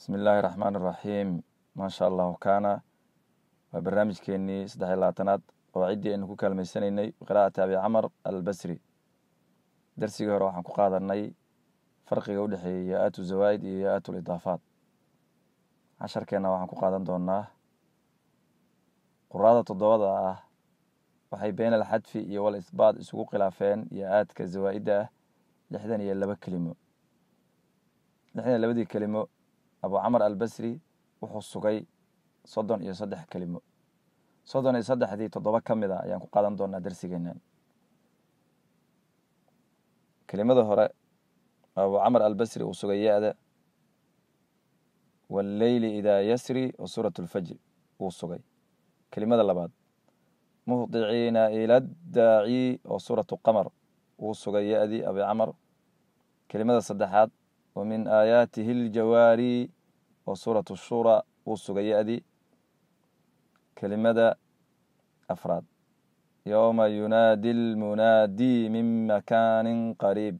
bismi illaahi raxmaan raxiim maasha allahu kaana waa barnaamijkeenii saddex iyo labaatanaad oo ciddii aynu ku kaalmaysanaynay qira'ati abi camar albasri darsigii hore waxaan ku qaadanay farqiga u dhexeeya yaa-aatu zawaa'id iyo ya aatu lidaafaat casharkeenna waxaan ku qaadan doonaa quraada toddobada ah waxay beyn alxadfi iyo wal isbaat isugu khilaafeen ya aadka zawaa'idda ah lixdan iyo laba kelimo lixdan labadii kelimo abucamar albasri wuxuu sugay soddon iyo saddex kelimo soddon iyo saddexdii toddoba ka mid a ayaan ku qaadan doonaa darsigeennan kelimada hore abucamar albasri uu sugay yada da walleyli idaa yasri oo suurat lfajr wuu sugay kelimada labaad muhdiciina ila daaci oo suuratu qamar uu sugay ya-dii camar kelimada saddexaad wamin aayaatihi aljawaari wa suuratu shuura wuu suga ya-di kelimada afraad yowma yunaadi almunaadi min makaanin qariib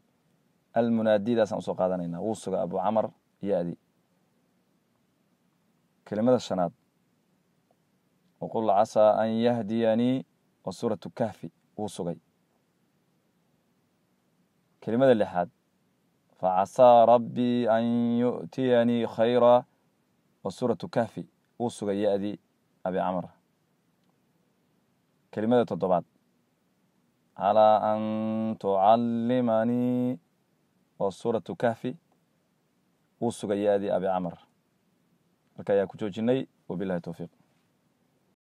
almunaadidaasaan usoo qaadanayna wuu suga abu camar ya-di kelimada shanaad waqul casaa an yahdiyanii wa suuratu kahfi wuu sugay kelimada lixaad facasaa rabbii an yu'tiyanii khayra wa suuratu kahfi wuu sugay ya-dii abi camr kelimada toddobaad calaa an tucallimanii wa suuratu kahfi wuu sugay ya-dii abi camr halka ayaa ku joojinay wabilahi towfiiq